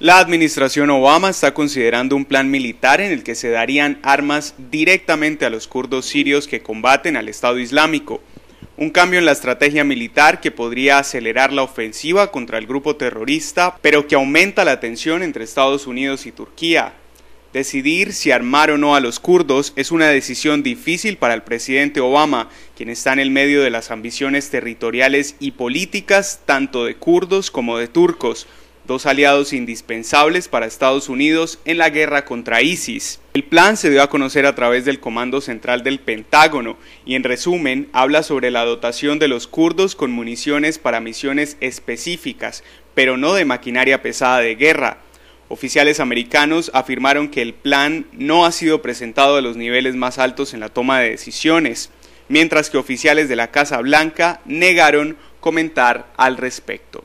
La administración Obama está considerando un plan militar en el que se darían armas directamente a los kurdos sirios que combaten al Estado Islámico, un cambio en la estrategia militar que podría acelerar la ofensiva contra el grupo terrorista, pero que aumenta la tensión entre Estados Unidos y Turquía. Decidir si armar o no a los kurdos es una decisión difícil para el presidente Obama, quien está en el medio de las ambiciones territoriales y políticas tanto de kurdos como de turcos, dos aliados indispensables para Estados Unidos en la guerra contra ISIS. El plan se dio a conocer a través del Comando Central del Pentágono y en resumen habla sobre la dotación de los kurdos con municiones para misiones específicas, pero no de maquinaria pesada de guerra. Oficiales americanos afirmaron que el plan no ha sido presentado a los niveles más altos en la toma de decisiones, mientras que oficiales de la Casa Blanca negaron comentar al respecto.